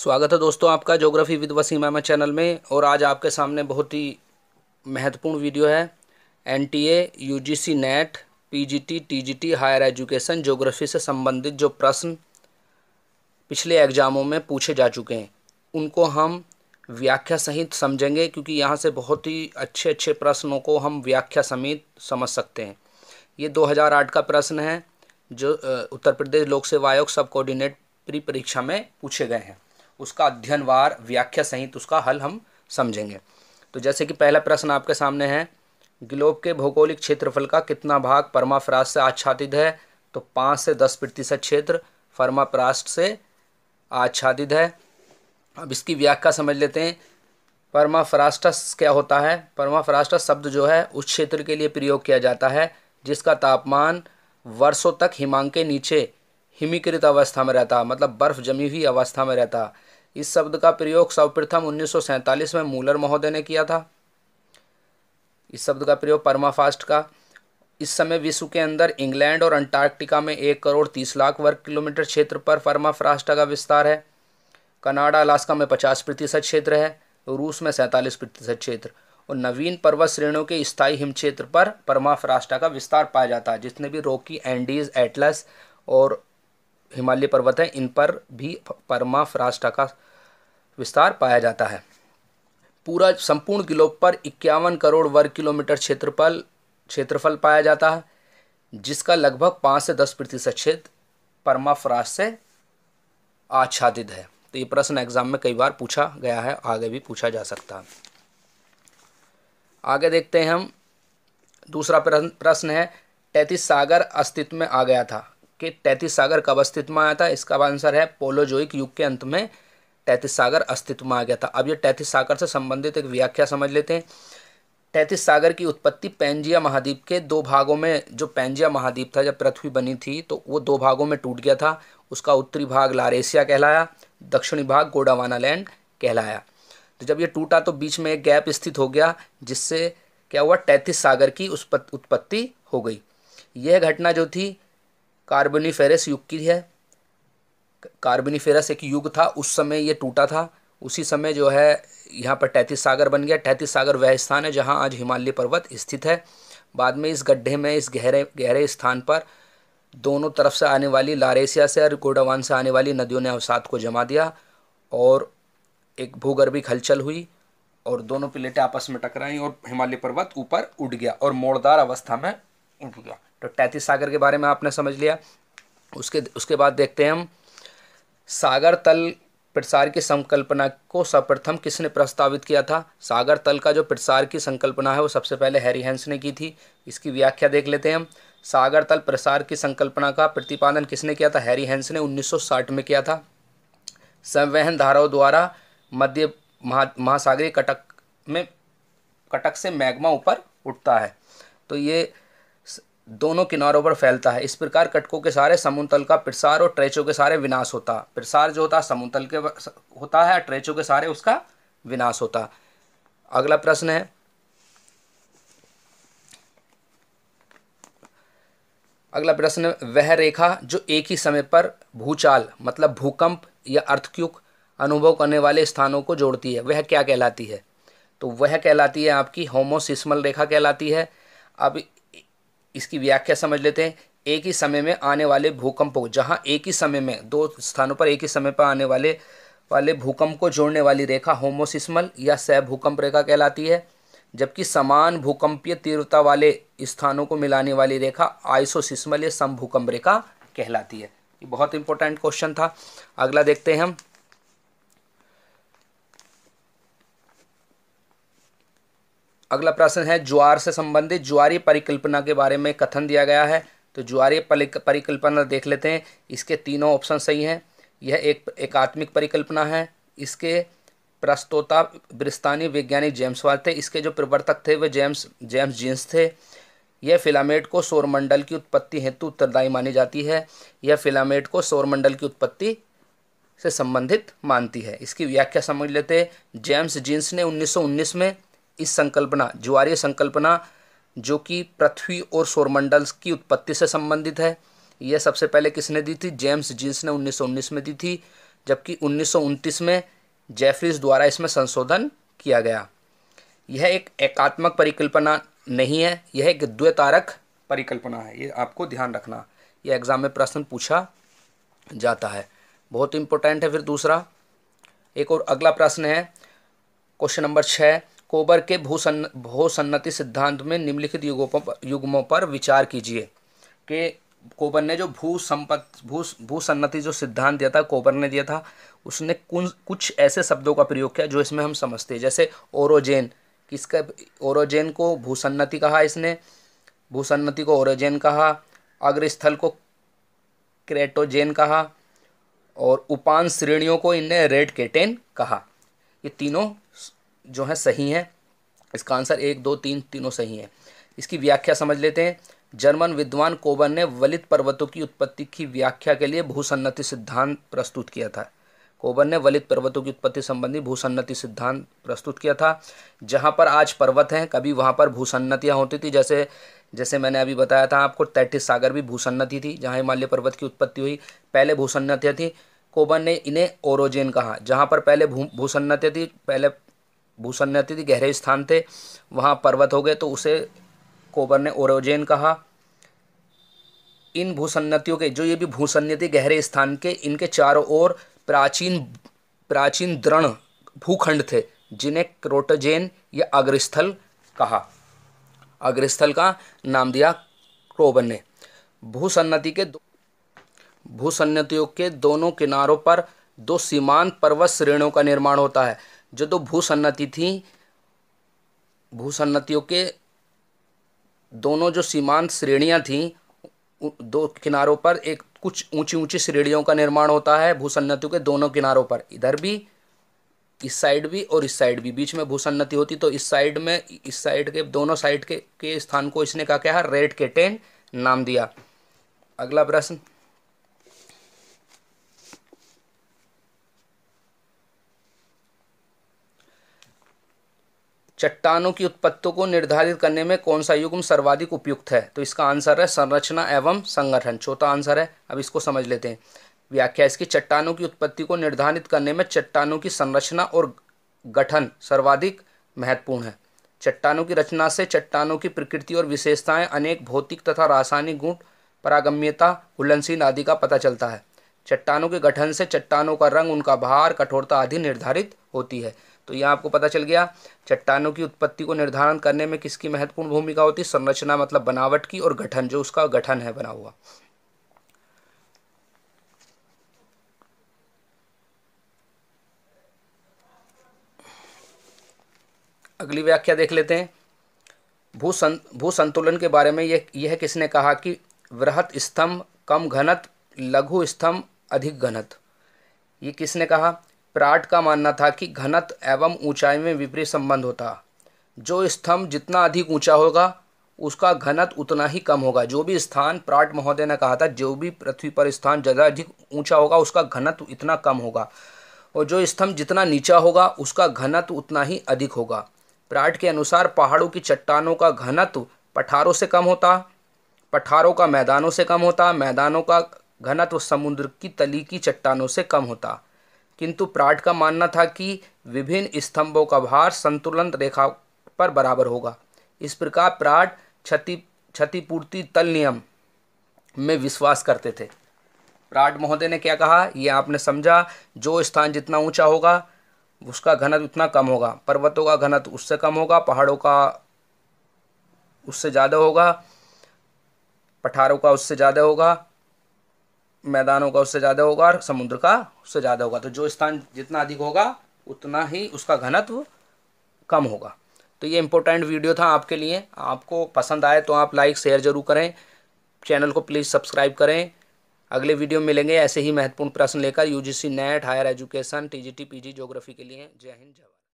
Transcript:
स्वागत है दोस्तों आपका geography with Wasim Ahmad channel में और आज आपके सामने बहुत ही महत्वपूर्ण वीडियो है N T A U G C NET P G T T G T higher education geography से संबंधित जो प्रश्न पिछले एग्ज़ामों में पूछे जा चुके हैं उनको हम व्याख्या सहित समझेंगे क्योंकि यहाँ से बहुत ही अच्छे अच्छे प्रश्नों को हम व्याख्या समेत समझ सकते हैं ये आठ का प्रश्न है जो उत्तर प्रदेश लोक सेवा आयोग सब कोऑर्डिनेट प्री परीक्षा में पूछे गए हैं उसका अध्ययनवार व्याख्या सहित उसका हल हम समझेंगे तो जैसे कि पहला प्रश्न आपके सामने है ग्लोब के भौगोलिक क्षेत्रफल का कितना भाग परमाफ्रास्ट से आच्छादित है तो पाँच से दस प्रतिशत क्षेत्र परमाप्रास्ट से आच्छादित है अब इसकी व्याख्या समझ लेते हैं परमाफ्रास्टस क्या होता है परमाफ्रास्टस शब्द जो है उस क्षेत्र के लिए प्रयोग किया जाता है जिसका तापमान वर्षों तक हिमांक के नीचे हिमीकृत अवस्था में रहता मतलब बर्फ़ जमी हुई अवस्था में रहता इस शब्द का प्रयोग सर्वप्रथम उन्नीस में मूलर महोदय ने किया था इस शब्द का प्रयोग परमाफास्ट का इस समय विश्व के अंदर इंग्लैंड और अंटार्कटिका में एक करोड़ तीस लाख वर्ग किलोमीटर क्षेत्र पर फर्माफ्रास्टा का विस्तार है कनाडा अलास्का में पचास प्रतिशत क्षेत्र है रूस में सैंतालीस प्रतिशत क्षेत्र और नवीन पर्वत श्रेणियों के स्थायी हिम क्षेत्र पर परमाफ्रास्टा का विस्तार पाया जाता है जिसने भी रोकी एंडीज एटलस और हिमालय पर्वत हैं इन पर भी परमाफ्रास्टा का विस्तार पाया जाता है पूरा संपूर्ण किलो पर इक्यावन करोड़ वर्ग किलोमीटर क्षेत्रफल क्षेत्रफल पाया जाता है जिसका लगभग पाँच से दस प्रतिशत क्षेत्र परमाफ्रास्ट से आच्छादित है तो ये प्रश्न एग्जाम में कई बार पूछा गया है आगे भी पूछा जा सकता है आगे देखते हैं हम दूसरा प्रश्न है टैतीस सागर अस्तित्व में आ गया था के तैतीस सागर कब अस्तित्व में आया था इसका आंसर है पोलोजोइक युग के अंत में तैतीस सागर अस्तित्व में आ गया था अब ये तैतीस सागर से संबंधित एक व्याख्या समझ लेते हैं तैतीस सागर की उत्पत्ति पेंजिया महाद्वीप के दो भागों में जो पेंजिया महाद्वीप था जब पृथ्वी बनी थी तो वो दो भागों में टूट गया था उसका उत्तरी भाग लारेसिया कहलाया दक्षिणी भाग गोडावाना लैंड कहलाया तो जब ये टूटा तो बीच में एक गैप स्थित हो गया जिससे क्या हुआ तैतीस सागर की उत्पत्ति हो गई यह घटना जो थी कार्बनीफेरस युग की है कार्बनीफेरस एक युग था उस समय ये टूटा था उसी समय जो है यहाँ पर टैतीस सागर बन गया टैतीस सागर वह स्थान है जहाँ आज हिमालय पर्वत स्थित है बाद में इस गड्ढे में इस गहरे गहरे स्थान पर दोनों तरफ से आने वाली लारेसिया से और गोडावान से आने वाली नदियों ने अवसाद को जमा दिया और एक भूगर्भिक हलचल हुई और दोनों प्लेटें आपस में टकराई और हिमालय पर्वत ऊपर उठ गया और मोड़दार अवस्था में उठ गया तो तैतीस सागर के बारे में आपने समझ लिया उसके उसके बाद देखते हैं हम सागर तल प्रसार की संकल्पना को सर्वप्रथम किसने प्रस्तावित किया था सागर तल का जो प्रसार की संकल्पना है वो सबसे पहले हैरी हैंस ने की थी इसकी व्याख्या देख लेते हैं हम सागर तल प्रसार की संकल्पना का प्रतिपादन किसने किया था हैरी हैंस ने 1960 में किया था संवहन धाराओं द्वारा मध्य महा महासागरीय कटक में कटक से मैग्मा ऊपर उठता है तो ये दोनों किनारों पर फैलता है इस प्रकार कटकों के सारे समुतल का प्रसार और ट्रेचों के सारे विनाश होता प्रसार जो होता है के होता है ट्रेचों के सारे उसका विनाश होता अगला प्रश्न है अगला प्रश्न वह रेखा जो एक ही समय पर भूचाल मतलब भूकंप या अर्थक्यूक अनुभव करने वाले स्थानों को जोड़ती है वह क्या कहलाती है तो वह कहलाती है आपकी होमोसिस्मल रेखा कहलाती है अब इसकी व्याख्या समझ लेते हैं एक ही समय में आने वाले भूकंप को जहाँ एक ही समय में दो स्थानों पर एक ही समय पर आने वाले वाले भूकंप को जोड़ने वाली रेखा होमोसिस्मल या सह भूकंप रेखा कहलाती है जबकि समान भूकंपीय तीव्रता वाले स्थानों को मिलाने वाली रेखा आइसोसिस्मल या समभूकंप रेखा कहलाती है ये बहुत इंपॉर्टेंट क्वेश्चन था अगला देखते हैं हम अगला प्रश्न है ज्वार से संबंधित ज्वारी परिकल्पना के बारे में कथन दिया गया है तो ज्वारी परिकल्पना देख लेते हैं इसके तीनों ऑप्शन सही हैं यह एक एकात्मिक परिकल्पना है इसके प्रस्तोता ब्रिस्तानी वैज्ञानिक जेम्स वाल थे इसके जो प्रवर्तक थे वे जेम्स जेम्स जीन्स थे यह फिलामेट को सौरमंडल की उत्पत्ति हेतु उत्तरदायी मानी जाती है यह फिलामेट को सौरमंडल की उत्पत्ति से संबंधित मानती है इसकी व्याख्या समझ लेते जेम्स जीन्स ने 1919 में इस संकल्पना ज्वारीय संकल्पना जो कि पृथ्वी और सौरमंडल की उत्पत्ति से संबंधित है यह सबसे पहले किसने दी थी जेम्स जीन्स ने 1919 में दी थी जबकि उन्नीस में जेफरीज द्वारा इसमें संशोधन किया गया यह एक एकात्मक परिकल्पना नहीं है यह एक द्वैतारक परिकल्पना है ये आपको ध्यान रखना यह एग्ज़ाम में प्रश्न पूछा जाता है बहुत इंपॉर्टेंट है फिर दूसरा एक और अगला प्रश्न है क्वेश्चन नंबर छः कोबर के भूसन भूसन्नति सिद्धांत में निम्नलिखित युगों पर युग्मों पर विचार कीजिए कि कोबर ने जो भू संपत भू भूसन्नति जो सिद्धांत दिया था कोबर ने दिया था उसने कुछ ऐसे शब्दों का प्रयोग किया जो इसमें हम समझते हैं जैसे ओरोजेन किसका ओरोजेन को भूसन्नति कहा इसने भूसन्नति को ओरोजेन कहा अग्रस्थल को क्रेटोजेन कहा और उपान श्रेणियों को इनने रेड केटेन कहा ये तीनों जो है सही हैं इसका आंसर एक दो तीन तीनों सही हैं इसकी व्याख्या समझ लेते हैं जर्मन विद्वान कोबन ने वलित पर्वतों की उत्पत्ति की व्याख्या के लिए भूसन्नति सिद्धांत प्रस्तुत किया था कोबन ने वलित पर्वतों की उत्पत्ति संबंधी भूसन्नति सिद्धांत प्रस्तुत किया था जहाँ पर आज पर्वत हैं कभी वहाँ पर भूसन्नतियाँ होती थी जैसे जैसे मैंने अभी बताया था आपको तैटिस सागर भी भूसन्नति थी जहाँ हिमालय पर्वत की उत्पत्ति हुई पहले भूसन्नतियाँ थी कोबन ने इन्हें ओरोजेन कहा जहाँ पर पहले भू भूसन्नतियाँ थी पहले भूषण में अत्यधिक गहरे स्थान थे वहाँ पर्वत हो गए तो उसे कोबर ने ओरोजेन कहा इन भूसन्नतियों के जो ये भी भूसन्नति गहरे स्थान के इनके चारों ओर प्राचीन प्राचीन दृण भूखंड थे जिन्हें क्रोटोजेन या अग्रस्थल कहा अग्रस्थल का नाम दिया क्रोबन ने भूसन्नति के भूसन्नतियों के दोनों किनारों पर दो सीमांत पर्वत श्रेणियों का निर्माण होता है जो दो भू सन्नति थी भू सन्नतियों के दोनों जो सीमांत श्रेणियाँ थीं दो किनारों पर एक कुछ ऊंची ऊंची श्रेणियों का निर्माण होता है भूसन्नतियों के दोनों किनारों पर इधर भी इस साइड भी और इस साइड भी बीच में भूसन्नति होती तो इस साइड में इस साइड के दोनों साइड के के स्थान को इसने कहा क्या है रेड के टेन नाम दिया अगला प्रश्न चट्टानों की उत्पत्ति को निर्धारित करने में कौन सा युग्म सर्वाधिक उपयुक्त है तो इसका आंसर है संरचना एवं संगठन छोटा आंसर है अब इसको समझ लेते हैं व्याख्या इसकी चट्टानों की उत्पत्ति को निर्धारित करने में चट्टानों की संरचना और गठन सर्वाधिक महत्वपूर्ण है चट्टानों की रचना से चट्टानों की प्रकृति और विशेषताएं अनेक भौतिक तथा रासायनिक गुण परागम्यता घुलनशील आदि का पता चलता है चट्टानों के गठन से चट्टानों का रंग उनका भार कठोरता आदि निर्धारित होती है तो यहाँ आपको पता चल गया चट्टानों की उत्पत्ति को निर्धारण करने में किसकी महत्वपूर्ण भूमिका होती है संरचना मतलब बनावट की और गठन जो उसका गठन है बना हुआ अगली व्याख्या देख लेते हैं भू सं भू संतुलन के बारे में यह यह किसने कहा कि वृहत स्तंभ कम घनत लघु स्तंभ अधिक घनत ये किसने कहा प्राट का मानना था कि घनत एवं ऊंचाई में विपरीत संबंध होता जो स्तंभ जितना अधिक ऊंचा होगा उसका घनत उतना ही कम होगा जो भी स्थान प्राट महोदय ने कहा था जो भी पृथ्वी पर स्थान ज़्यादा अधिक ऊंचा होगा उसका घनत्व इतना कम होगा और जो स्तंभ जितना नीचा होगा उसका घनत्व उतना ही अधिक होगा प्राट के अनुसार पहाड़ों की चट्टानों का घनत्व पठारों से कम होता पठारों का मैदानों से कम होता मैदानों का घनत्व समुद्र की तली की चट्टानों से कम होता किंतु प्राट का मानना था कि विभिन्न स्तंभों का भार संतुलन रेखा पर बराबर होगा इस प्रकार प्राट क्षति क्षतिपूर्ति तल नियम में विश्वास करते थे प्राट महोदय ने क्या कहा यह आपने समझा जो स्थान जितना ऊंचा होगा उसका घनत्व उतना कम होगा पर्वतों का घनत्व उससे कम होगा पहाड़ों का उससे ज़्यादा होगा पठारों का उससे ज़्यादा होगा मैदान होगा उससे ज़्यादा होगा और समुद्र का उससे ज़्यादा होगा तो जो स्थान जितना अधिक होगा उतना ही उसका घनत्व कम होगा तो ये इंपॉर्टेंट वीडियो था आपके लिए आपको पसंद आए तो आप लाइक शेयर जरूर करें चैनल को प्लीज़ सब्सक्राइब करें अगले वीडियो में मिलेंगे ऐसे ही महत्वपूर्ण प्रश्न लेकर UGC NET higher education TGT PG geography के लिए जय हिंद जय